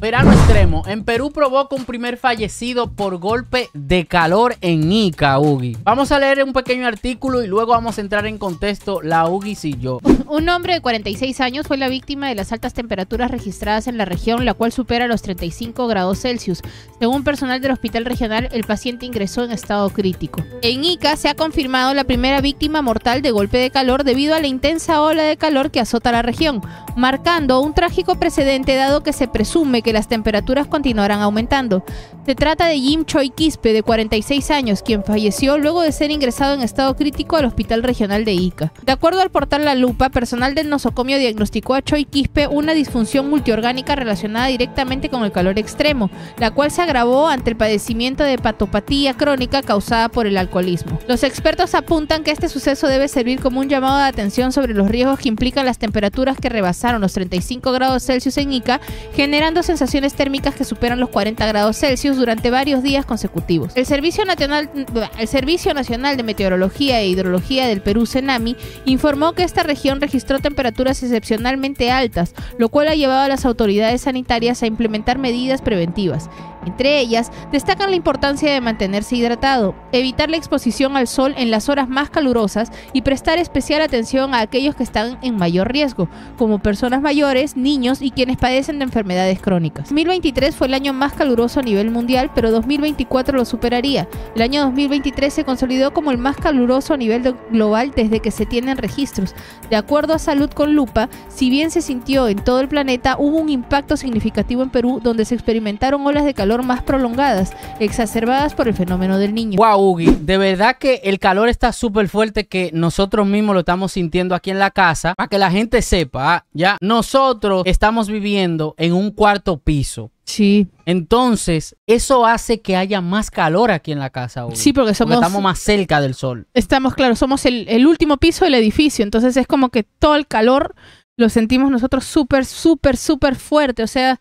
Verano extremo. En Perú provoca un primer fallecido por golpe de calor en Ica, Ugi. Vamos a leer un pequeño artículo y luego vamos a entrar en contexto la Ugi y yo. Un hombre de 46 años fue la víctima de las altas temperaturas registradas en la región, la cual supera los 35 grados Celsius. Según personal del hospital regional, el paciente ingresó en estado crítico. En Ica se ha confirmado la primera víctima mortal de golpe de calor debido a la intensa ola de calor que azota la región marcando un trágico precedente dado que se presume que las temperaturas continuarán aumentando. Se trata de Jim Choi Quispe, de 46 años, quien falleció luego de ser ingresado en estado crítico al Hospital Regional de Ica. De acuerdo al portal La Lupa, personal del nosocomio diagnosticó a Choi Quispe una disfunción multiorgánica relacionada directamente con el calor extremo, la cual se agravó ante el padecimiento de hepatopatía crónica causada por el alcoholismo. Los expertos apuntan que este suceso debe servir como un llamado de atención sobre los riesgos que implican las temperaturas que rebasaron los 35 grados Celsius en Ica, generando sensaciones térmicas que superan los 40 grados Celsius durante varios días consecutivos. El Servicio Nacional, el Servicio Nacional de Meteorología e Hidrología del Perú, CENAMI, informó que esta región registró temperaturas excepcionalmente altas, lo cual ha llevado a las autoridades sanitarias a implementar medidas preventivas. Entre ellas, destacan la importancia de mantenerse hidratado, evitar la exposición al sol en las horas más calurosas y prestar especial atención a aquellos que están en mayor riesgo, como personas mayores, niños y quienes padecen de enfermedades crónicas. 2023 fue el año más caluroso a nivel mundial pero 2024 lo superaría. El año 2023 se consolidó como el más caluroso a nivel global desde que se tienen registros. De acuerdo a Salud con Lupa, si bien se sintió en todo el planeta, hubo un impacto significativo en Perú donde se experimentaron olas de calor más prolongadas, exacerbadas por el fenómeno del niño. Wow, Ugi, de verdad que el calor está súper fuerte que nosotros mismos lo estamos sintiendo aquí en la casa, para que la gente sepa, ¿ah? ya nosotros estamos viviendo en un cuarto piso. Sí. Entonces, eso hace que haya más calor aquí en la casa Sí, porque somos. estamos más cerca del sol. Estamos, claro, somos el, el último piso del edificio. Entonces es como que todo el calor lo sentimos nosotros súper, súper, súper fuerte. O sea,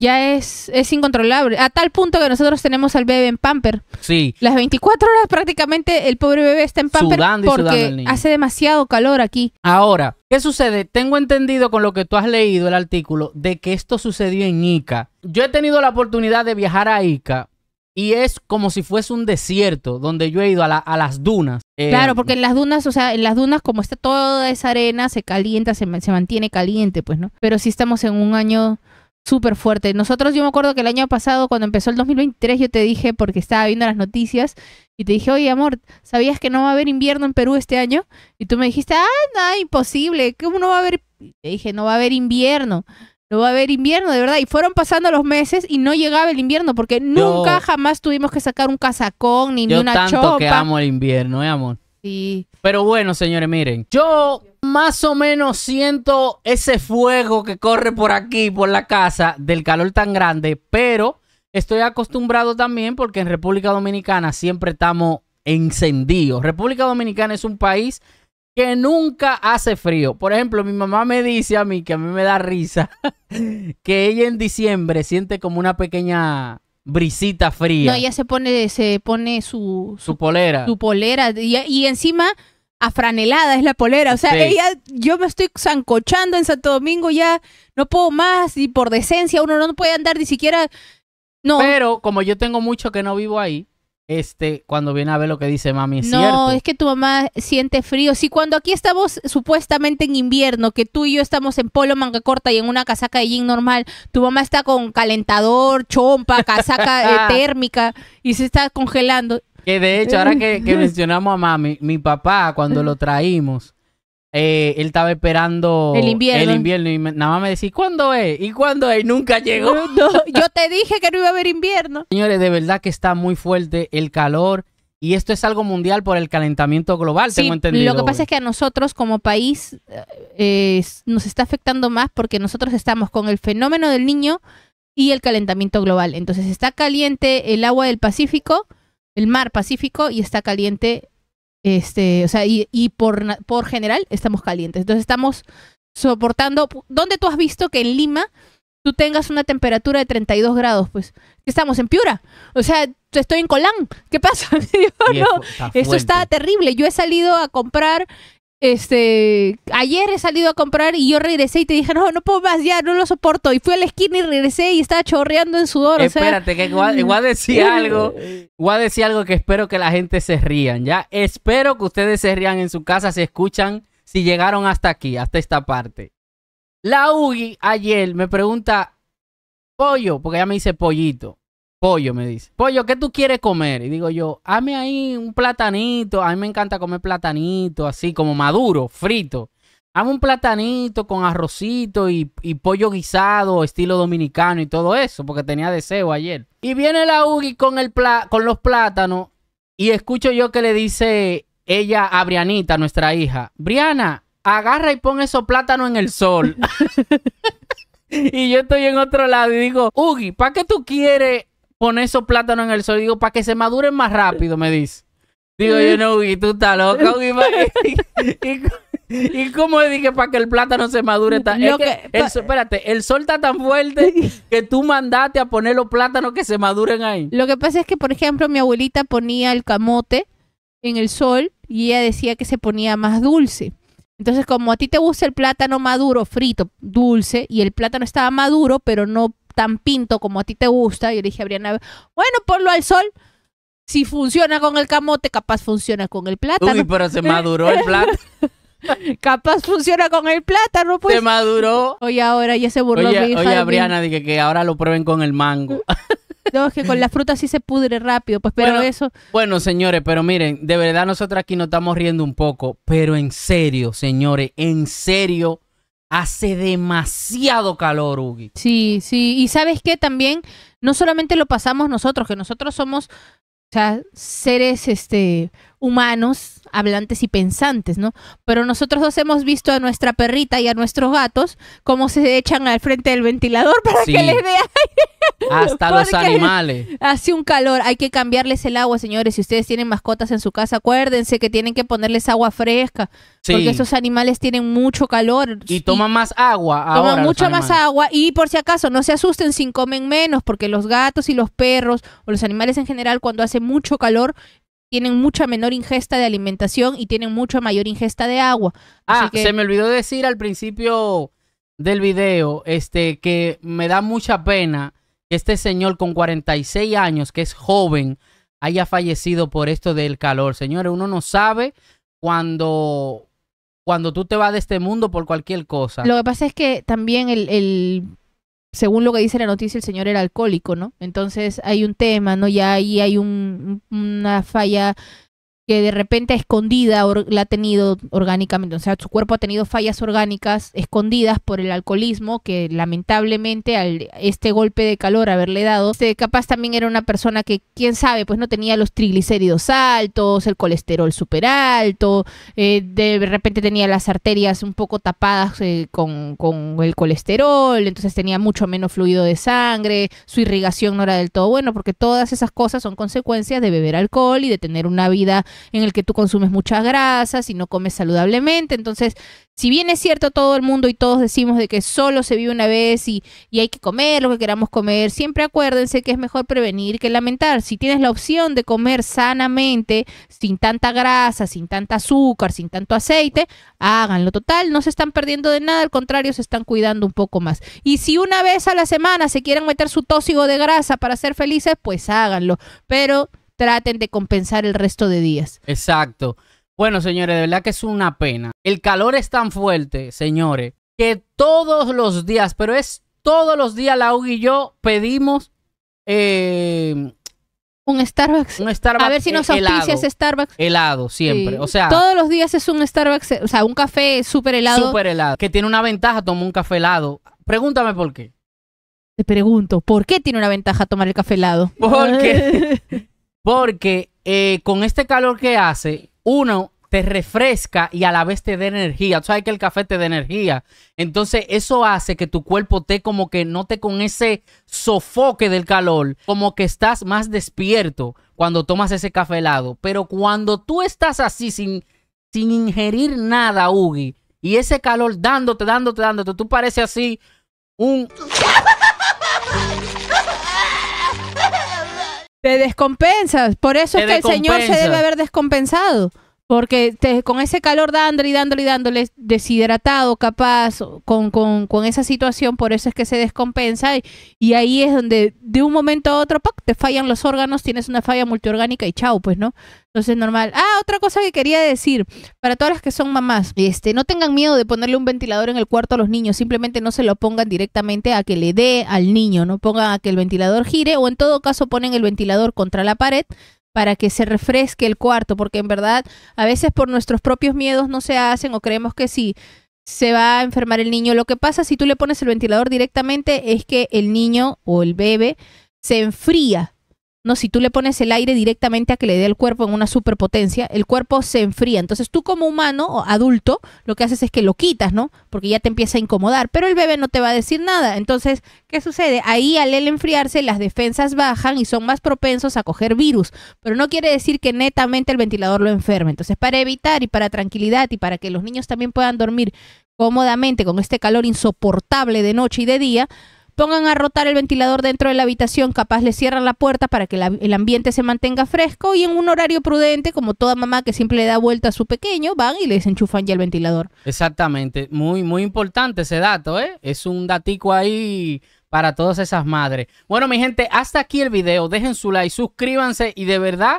ya es, es incontrolable. A tal punto que nosotros tenemos al bebé en pamper. Sí. Las 24 horas prácticamente el pobre bebé está en pamper porque hace demasiado calor aquí. Ahora, ¿qué sucede? Tengo entendido con lo que tú has leído el artículo de que esto sucedió en Ica. Yo he tenido la oportunidad de viajar a Ica. Y es como si fuese un desierto donde yo he ido a, las dunas. Eh, claro, porque en las dunas, o sea, en las dunas como está toda esa arena, se calienta, se, se mantiene caliente, pues, ¿no? Pero si estamos en un año súper fuerte. Nosotros, yo me acuerdo que el año pasado, cuando empezó el 2023, yo te dije, porque estaba viendo las noticias, y te dije, oye, amor, ¿sabías que no va a haber invierno en Perú este año? Y tú me dijiste, ah, nada, imposible, ¿cómo no va a haber? Y te dije, no va a haber invierno. No va a haber invierno, de verdad. Y fueron pasando los meses y no llegaba el invierno porque nunca jamás tuvimos que sacar un casacón ni, ni una tanto que amo el invierno, ¿eh, amor? Sí. Pero bueno, señores, miren, yo más o menos siento ese fuego que corre por aquí, por la casa, del calor tan grande, pero estoy acostumbrado también porque en República Dominicana siempre estamos encendidos. República Dominicana es un país que nunca hace frío. Por ejemplo, mi mamá me dice a mí, que a mí me da risa, que ella en diciembre siente como una pequeña brisita fría. No, ella se pone, se pone su, polera. Su polera. Y, y encima afranelada es la polera. O sea, ella, yo me estoy zancochando en Santo Domingo ya, no puedo más, y por decencia uno no puede andar ni siquiera. No. Pero como yo tengo mucho que no vivo ahí, este, cuando viene a ver lo que dice mami, es no, es que tu mamá siente frío. Si cuando aquí estamos supuestamente en invierno, que tú y yo estamos en polo manga corta y en una casaca de jean normal, tu mamá está con calentador, chompa, casaca eh, térmica y se está congelando. Que de hecho, ahora que, mencionamos a mami, mi papá, cuando lo traímos, eh, él estaba esperando el invierno. El y nada más me decía, ¿cuándo es? ¿Y cuándo es? nunca llegó. yo te dije que no iba a haber invierno. Señores, de verdad que está muy fuerte el calor. Y esto es algo mundial por el calentamiento global, tengo entendido. Lo que pasa es que a nosotros como país eh, nos está afectando más porque nosotros estamos con el fenómeno del niño y el calentamiento global. Entonces está caliente el agua del Pacífico el mar Pacífico y está caliente, este, o sea, y, por, por general estamos calientes. Entonces estamos soportando, ¿dónde tú has visto que en Lima tú tengas una temperatura de 32 grados? Pues estamos en Piura, o sea, estoy en Colán, ¿qué pasa? esto está terrible. Yo he salido a comprar este, ayer he salido a comprar y yo regresé y te dije, no, no puedo más, ya, no lo soporto. Y fui a la esquina y regresé y estaba chorreando en sudor. Espérate, o que voy a decir algo, voy a decir algo que espero que la gente se rían, ¿ya? Espero que ustedes se rían en su casa se escuchan, si llegaron hasta aquí, hasta esta parte. La UGI ayer me pregunta, pollo, porque ella me dice pollito. Pollo, me dice. Pollo, ¿qué tú quieres comer? Y digo yo, hazme ahí un platanito. A mí me encanta comer platanito, así como maduro, frito. Hazme un platanito con arrocito y, pollo guisado, estilo dominicano y todo eso, porque tenía deseo ayer. Y viene la Ugi con, el con los plátanos y escucho yo que le dice ella a Brianita, nuestra hija, Briana, agarra y pon esos plátanos en el sol. y yo estoy en otro lado y digo, Ugi, ¿para qué tú quieres poner esos plátanos en el sol. Digo, para que se maduren más rápido, me dice. Digo, yo no, y tú estás loco, y, y, cómo dije para que el plátano se madure tan espérate, el sol está tan fuerte que tú mandaste a poner los plátanos que se maduren ahí. Lo que pasa es que, por ejemplo, mi abuelita ponía el camote en el sol y ella decía que se ponía más dulce. Entonces, como a ti te gusta el plátano maduro, frito, dulce, y el plátano estaba maduro, pero no tan pinto como a ti te gusta. Y dije a Briana, bueno, ponlo al sol. Si funciona con el camote, capaz funciona con el plátano. Uy, pero se maduró el plátano. Capaz funciona con el plátano, pues. Se maduró. Oye, ahora ya se burló oye, mi Oye, Briana, dije que ahora lo prueben con el mango. No, es que con la fruta sí se pudre rápido, pues, pero eso. Bueno, señores, pero miren, de verdad nosotros aquí nos estamos riendo un poco, pero en serio, señores, en serio, Hace demasiado calor, Ugi. Sí, sí. Y sabes que también, no solamente lo pasamos nosotros, que nosotros somos o sea, seres este, humanos, hablantes y pensantes, ¿no? Pero nosotros dos hemos visto a nuestra perrita y a nuestros gatos cómo se echan al frente del ventilador para que les dé aire. Hasta los animales. Hace un calor, hay que cambiarles el agua, señores. Si ustedes tienen mascotas en su casa, acuérdense que tienen que ponerles agua fresca. Porque esos animales tienen mucho calor. Y toman más agua. toman mucha más agua. Y por si acaso, no se asusten si comen menos, porque los gatos y los perros, o los animales en general, cuando hace mucho calor, tienen mucha menor ingesta de alimentación y tienen mucha mayor ingesta de agua. ah, se me olvidó decir al principio del video, este, que me da mucha pena que este señor con 46 años, que es joven, haya fallecido por esto del calor. Señores, uno no sabe cuando, cuando tú te vas de este mundo por cualquier cosa. Lo que pasa es que también el, según lo que dice la noticia, el señor era alcohólico, ¿no? Entonces hay un tema, ¿no? Ya ahí hay una falla que de repente escondida la ha tenido orgánicamente, o sea, su cuerpo ha tenido fallas orgánicas escondidas por el alcoholismo, que lamentablemente al este golpe de calor haberle dado, este, capaz también era una persona que, quién sabe, pues no tenía los triglicéridos altos, el colesterol súper alto, eh, de repente tenía las arterias un poco tapadas eh, con, con el colesterol, entonces tenía mucho menos fluido de sangre, su irrigación no era del todo bueno, porque todas esas cosas son consecuencias de beber alcohol y de tener una vida en el que tú consumes muchas grasas y no comes saludablemente. Entonces, si bien es cierto todo el mundo y todos decimos de que solo se vive una vez y, y hay que comer lo que queramos comer, siempre acuérdense que es mejor prevenir que lamentar. Si tienes la opción de comer sanamente, sin tanta grasa, sin tanta azúcar, sin tanto aceite, háganlo total, no se están perdiendo de nada, al contrario, se están cuidando un poco más. Y si una vez a la semana se quieren meter su tóxico de grasa para ser felices, pues háganlo. Pero traten de compensar el resto de días. Exacto. Bueno, señores, de verdad que es una pena. El calor es tan fuerte, señores, que todos los días, pero es todos los días, Lau y yo pedimos eh, un Starbucks. Un Starbucks. A ver si nos ese Starbucks. Helado, siempre. O sea. Todos los días es un Starbucks, o sea, un café súper helado. Súper helado. Que tiene una ventaja, toma un café helado. Pregúntame por qué. Te pregunto, ¿por qué tiene una ventaja tomar el café helado? Porque Porque eh, con este calor que hace, uno te refresca y a la vez te da energía. Tú sabes que el café te da energía. Entonces, eso hace que tu cuerpo te como que no te con ese sofoque del calor, como que estás más despierto cuando tomas ese café helado. Pero cuando tú estás así sin, sin ingerir nada, Ugi, y ese calor dándote, dándote, dándote, tú pareces así un... Te descompensas. Por eso es que el Señor se debe haber descompensado. Porque con ese calor dándole y dándole y dándole, deshidratado, capaz, con, con, con, esa situación, por eso es que se descompensa. Y, ahí es donde de un momento a otro, te fallan los órganos, tienes una falla multiorgánica y chao, pues, ¿no? Entonces, normal. Ah, otra cosa que quería decir, para todas las que son mamás, este, no tengan miedo de ponerle un ventilador en el cuarto a los niños, simplemente no se lo pongan directamente a que le dé al niño, no pongan a que el ventilador gire, o en todo caso ponen el ventilador contra la pared para que se refresque el cuarto, porque en verdad a veces por nuestros propios miedos no se hacen o creemos que sí se va a enfermar el niño. Lo que pasa si tú le pones el ventilador directamente es que el niño o el bebé se enfría no, si tú le pones el aire directamente a que le dé el cuerpo en una superpotencia, el cuerpo se enfría. Entonces tú como humano o adulto lo que haces es que lo quitas, ¿no? Porque ya te empieza a incomodar, pero el bebé no te va a decir nada. Entonces, ¿qué sucede? Ahí al él enfriarse las defensas bajan y son más propensos a coger virus, pero no quiere decir que netamente el ventilador lo enferme. Entonces, para evitar y para tranquilidad y para que los niños también puedan dormir cómodamente con este calor insoportable de noche y de día, pongan a rotar el ventilador dentro de la habitación, capaz le cierran la puerta para que el ambiente se mantenga fresco y en un horario prudente, como toda mamá que siempre le da vuelta a su pequeño, van y les enchufan ya el ventilador. Exactamente, muy, muy importante ese dato, ¿eh? Es un datico ahí para todas esas madres. Bueno, mi gente, hasta aquí el video, dejen su like, suscríbanse y de verdad...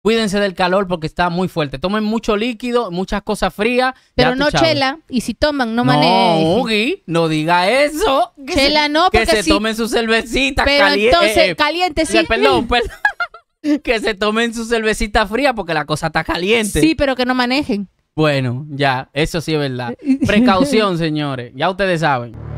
Cuídense del calor porque está muy fuerte. Tomen mucho líquido, muchas cosas frías. Pero no chela. Y si toman, no manejen. No, no diga eso. chela no, porque Que se tomen su cervecita Pero eh, eh, caliente. entonces, eh, caliente, sí. Perdón, perdón. que se tomen su cervecita fría porque la cosa está caliente. Sí, pero que no manejen. Bueno, ya, eso sí es verdad. Precaución, señores. Ya ustedes saben.